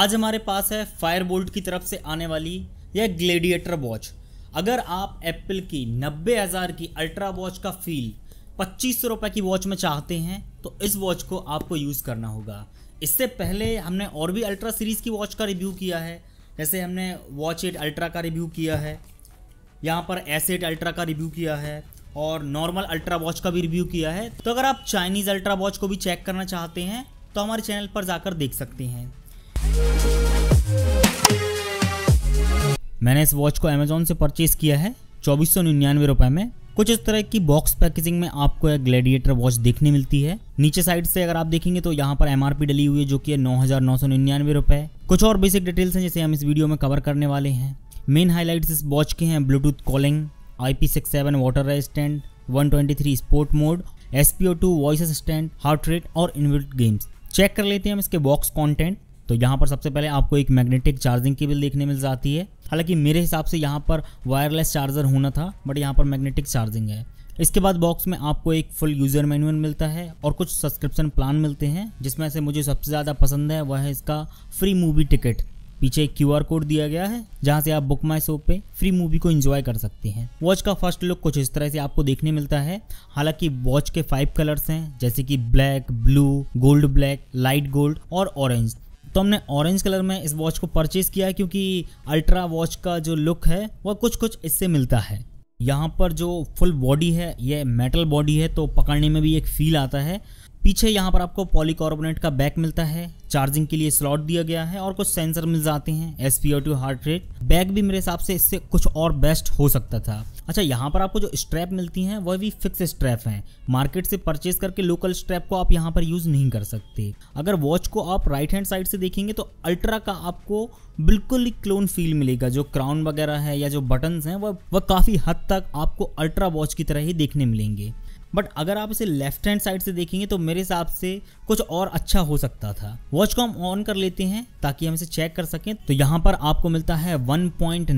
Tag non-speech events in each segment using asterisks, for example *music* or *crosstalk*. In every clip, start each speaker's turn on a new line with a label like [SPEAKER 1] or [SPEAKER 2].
[SPEAKER 1] आज हमारे पास है फायर बोल्ट की तरफ से आने वाली यह ग्लेडिएटर वॉच अगर आप एप्पल की नब्बे हज़ार की अल्ट्रा वॉच का फील पच्चीस सौ रुपये की वॉच में चाहते हैं तो इस वॉच को आपको यूज़ करना होगा इससे पहले हमने और भी अल्ट्रा सीरीज़ की वॉच का रिव्यू किया है जैसे हमने वॉच एट अल्ट्रा का रिव्यू किया है यहाँ पर एस एट अल्ट्रा का रिव्यू किया है और नॉर्मल अल्ट्रा वॉच का भी रिव्यू किया है तो अगर आप चाइनीज़ अल्ट्रा वॉच को भी चेक करना चाहते हैं तो हमारे चैनल पर जाकर देख सकते हैं मैंने इस वॉच को अमेजोन से परचेज किया है चौबीस सौ निन्यानवे रुपए में कुछ इस तरह की बॉक्स पैकेजिंग में आपको एक ग्लेडिएटर वॉच देखने मिलती है नीचे साइड से अगर आप देखेंगे तो यहाँ पर एमआरपी डली हुई है जो कि है नौ हजार नौ सौ निन्यानवे रुपए कुछ और बेसिक डिटेल्स हैं जिसे हम इस वीडियो में कवर करने वाले हैं मेन हाईलाइट इस वॉच के हैं Bluetooth calling I P six seven water resistant one twenty three sport mode S P O two voice assistant heart rate और इनविट गेम्स चेक कर लेते हैं हम इसके बॉक्स कॉन्टेंट तो यहाँ पर सबसे पहले आपको एक मैग्नेटिक चार्जिंग केबल देखने मिल जाती है हालांकि मेरे हिसाब से यहाँ पर वायरलेस चार्जर होना था बट यहाँ पर मैग्नेटिक चार्जिंग है इसके बाद बॉक्स में आपको एक फुल यूज़र मैनुअल मिलता है और कुछ सब्सक्रिप्शन प्लान मिलते हैं जिसमें से मुझे सबसे ज़्यादा पसंद है वह है इसका फ्री मूवी टिकट पीछे एक क्यू कोड दिया गया है जहाँ से आप बुक माई शो पे फ्री मूवी को इन्जॉय कर सकते हैं वॉच का फर्स्ट लुक कुछ इस तरह से आपको देखने मिलता है हालांकि वॉच के फाइव कलर्स हैं जैसे कि black blue gold black light gold और ऑरेंज तो हमने ऑरेंज कलर में इस वॉच को परचेज़ किया है क्योंकि अल्ट्रा वॉच का जो लुक है वह कुछ कुछ इससे मिलता है यहाँ पर जो फुल बॉडी है यह मेटल बॉडी है तो पकड़ने में भी एक फील आता है पीछे यहाँ पर आपको पॉलीकार्बोनेट का बैक मिलता है चार्जिंग के लिए स्लॉट दिया गया है और कुछ सेंसर मिल जाते हैं S P two heart rate बैग भी मेरे हिसाब से इससे कुछ और बेस्ट हो सकता था अच्छा यहाँ पर आपको जो स्ट्रैप मिलती हैं वह भी फिक्स स्ट्रैप हैं मार्केट से परचेज करके लोकल स्ट्रैप को आप यहाँ पर यूज़ नहीं कर सकते अगर वॉच को आप राइट हैंड साइड से देखेंगे तो अल्ट्रा का आपको बिल्कुल ही क्लोन फील मिलेगा जो क्राउन वगैरह है या जो बटन्स हैं वह वह काफ़ी हद तक आपको अल्ट्रा वॉच की तरह ही देखने मिलेंगे बट अगर आप इसे लेफ्ट हैंड साइड से देखेंगे तो मेरे हिसाब से कुछ और अच्छा हो सकता था वॉच को हम ऑन कर लेते हैं ताकि हम इसे चेक कर सकें तो यहाँ पर आपको मिलता है 1.96 पॉइंट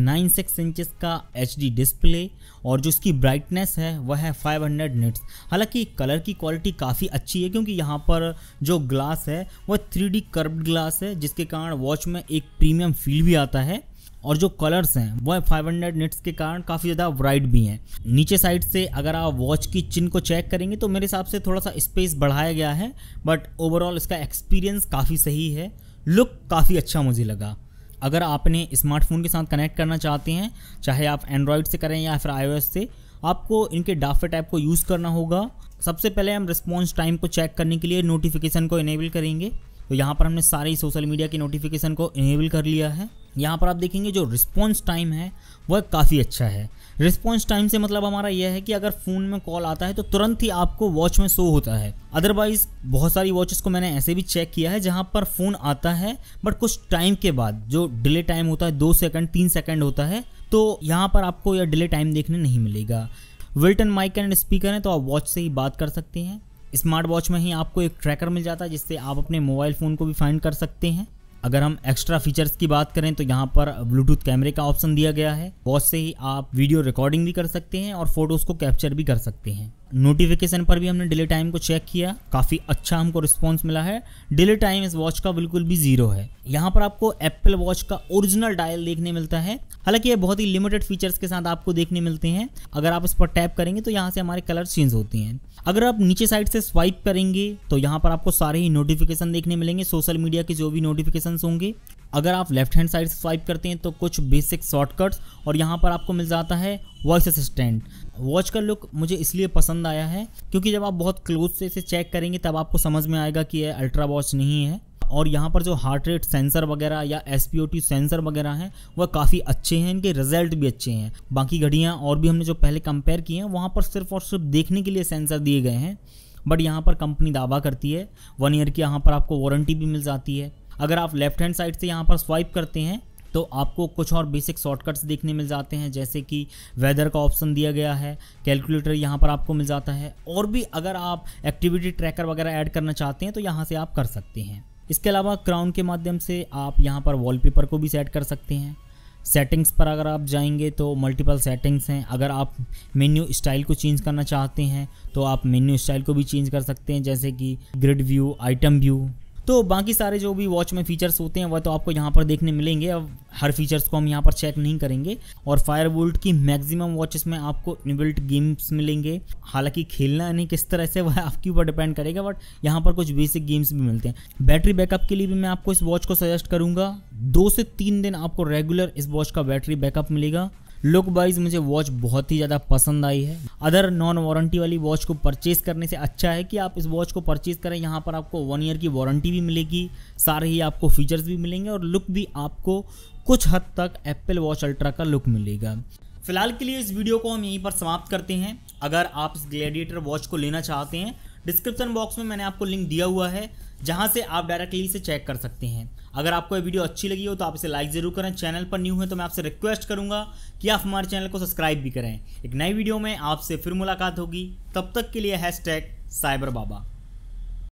[SPEAKER 1] का एच डिस्प्ले और जो इसकी ब्राइटनेस है वह है 500 हंड्रेड निट्स हालांकि कलर की क्वालिटी काफ़ी अच्छी है क्योंकि यहाँ पर जो ग्लास है वह थ्री डी ग्लास है जिसके कारण वॉच में एक प्रीमियम फील भी आता है और जो कलर्स हैं वो है फाइव हंड्रेड निट्स के कारण काफ़ी ज़्यादा ब्राइट भी हैं नीचे साइड से अगर आप वॉच की चिन को चेक करेंगे तो मेरे हिसाब से थोड़ा सा स्पेस बढ़ाया गया है बट ओवरऑल इसका एक्सपीरियंस काफ़ी सही है लुक काफ़ी अच्छा मुझे लगा अगर आपने स्मार्टफोन के साथ कनेक्ट करना चाहते हैं चाहे आप एंड्रॉयड से करें या फिर आई से आपको इनके डाफेट ऐप को यूज़ करना होगा सबसे पहले हम रिस्पॉन्स टाइम को चेक करने के लिए नोटिफिकेशन को इनेबल करेंगे तो यहाँ पर हमने सारे सोशल मीडिया की नोटिफिकेशन को इनेबल कर लिया है यहाँ पर आप देखेंगे जो रिस्पॉन्स टाइम है वह काफ़ी अच्छा है रिस्पॉन्स टाइम से मतलब हमारा यह है कि अगर फ़ोन में कॉल आता है तो तुरंत ही आपको वॉच में शो होता है अदरवाइज बहुत सारी वॉचेस को मैंने ऐसे भी चेक किया है जहाँ पर फ़ोन आता है बट कुछ टाइम के बाद जो डिले टाइम होता है दो सेकंड तीन सेकंड होता है तो यहाँ पर आपको यह डिले टाइम देखने नहीं मिलेगा विल्टन एंड माइक एंड स्पीकर हैं तो आप वॉच से ही बात कर सकते हैं स्मार्ट वॉच में ही आपको एक ट्रैकर मिल जाता है जिससे आप अपने मोबाइल फ़ोन को भी फाइंड कर सकते हैं अगर हम एक्स्ट्रा फीचर्स की बात करें तो यहाँ पर ब्लूटूथ कैमरे का ऑप्शन दिया गया है वॉच से ही आप वीडियो रिकॉर्डिंग भी कर सकते हैं और फोटोज को कैप्चर भी कर सकते हैं नोटिफिकेशन पर भी हमने डिले टाइम को चेक किया काफ़ी अच्छा हमको रिस्पॉन्स मिला है डिले टाइम इस वॉच का बिल्कुल भी जीरो है यहाँ पर आपको एप्पल वॉच का ओरिजिनल डायल देखने मिलता है हालांकि ये बहुत ही लिमिटेड फीचर्स के साथ आपको देखने मिलते हैं अगर आप इस पर टैप करेंगे तो यहाँ से हमारे कलर चेंज होते हैं अगर आप नीचे साइड से स्वाइप करेंगे तो यहाँ पर आपको सारे ही नोटिफिकेशन देखने मिलेंगे सोशल मीडिया के जो भी नोटिफिकेशन होंगे अगर आप लेफ्ट हैंड साइड से स्वाइप करते हैं तो कुछ बेसिक शॉर्टकट्स और यहाँ पर आपको मिल जाता है वॉइस असिस्टेंट वॉच का लुक मुझे इसलिए पसंद आया है क्योंकि जब आप बहुत क्लोज से इसे चेक करेंगे तब आपको समझ में आएगा कि यह अल्ट्रा वॉच नहीं है और यहाँ पर जो हार्ट रेट सेंसर वगैरह या एस सेंसर वगैरह हैं वह काफ़ी अच्छे हैं इनके रिजल्ट भी अच्छे हैं बाकी घड़ियाँ और भी हमने जो पहले कंपेयर किए हैं वहाँ पर सिर्फ और सिर्फ देखने के लिए सेंसर दिए गए हैं बट यहाँ पर कंपनी दावा करती है वन ईयर की यहाँ पर आपको वारंटी भी मिल जाती है अगर आप लेफ्ट हैंड साइड से यहाँ पर स्वाइप करते हैं तो आपको कुछ और बेसिक शॉर्टकट्स देखने मिल जाते हैं जैसे कि वेदर का ऑप्शन दिया गया है कैलकुलेटर यहाँ पर आपको मिल जाता है और भी अगर आप एक्टिविटी ट्रैकर वगैरह ऐड करना चाहते हैं तो यहाँ से आप कर सकते हैं इसके अलावा क्राउन के माध्यम से आप यहाँ पर वॉलपेपर को भी सेट कर सकते हैं सेटिंग्स पर अगर आप जाएंगे तो मल्टीपल सेटिंग्स हैं अगर आप मेन्यू स्टाइल को चेंज करना चाहते हैं तो आप मेन्यू स्टाइल को भी चेंज कर सकते हैं जैसे कि ग्रिड व्यू आइटम व्यू तो बाकी सारे जो भी वॉच में फीचर्स होते हैं वह तो आपको यहाँ पर देखने मिलेंगे अब हर फीचर्स को हम यहाँ पर चेक नहीं करेंगे और फायर बोल्ट की मैक्सिमम वॉचेस में आपको इनबिल्ट गेम्स मिलेंगे हालांकि खेलना नहीं किस तरह से *laughs* वह आपके ऊपर डिपेंड करेगा बट यहाँ पर कुछ बेसिक गेम्स भी मिलते हैं बैटरी बैकअप के लिए भी मैं आपको इस वॉच को सजेस्ट करूंगा दो से तीन दिन आपको रेगुलर इस वॉच का बैटरी बैकअप मिलेगा लुक वाइज मुझे वॉच बहुत ही ज़्यादा पसंद आई है अदर नॉन वारंटी वाली वॉच को परचेज करने से अच्छा है कि आप इस वॉच को परचेज करें यहाँ पर आपको वन ईयर की वारंटी भी मिलेगी सारे ही आपको फीचर्स भी मिलेंगे और लुक भी आपको कुछ हद तक एप्पल वॉच अल्ट्रा का लुक मिलेगा फिलहाल के लिए इस वीडियो को हम यहीं पर समाप्त करते हैं अगर आप इस ग्लेडिएटर वॉच को लेना चाहते हैं डिस्क्रिप्शन बॉक्स में मैंने आपको लिंक दिया हुआ है जहाँ से आप डायरेक्टली इसे चेक कर सकते हैं अगर आपको ये वीडियो अच्छी लगी हो तो आप इसे लाइक ज़रूर करें चैनल पर न्यू है तो मैं आपसे रिक्वेस्ट करूँगा कि आप हमारे चैनल को सब्सक्राइब भी करें एक नई वीडियो में आपसे फिर मुलाकात होगी तब तक के लिए हैश साइबर बाबा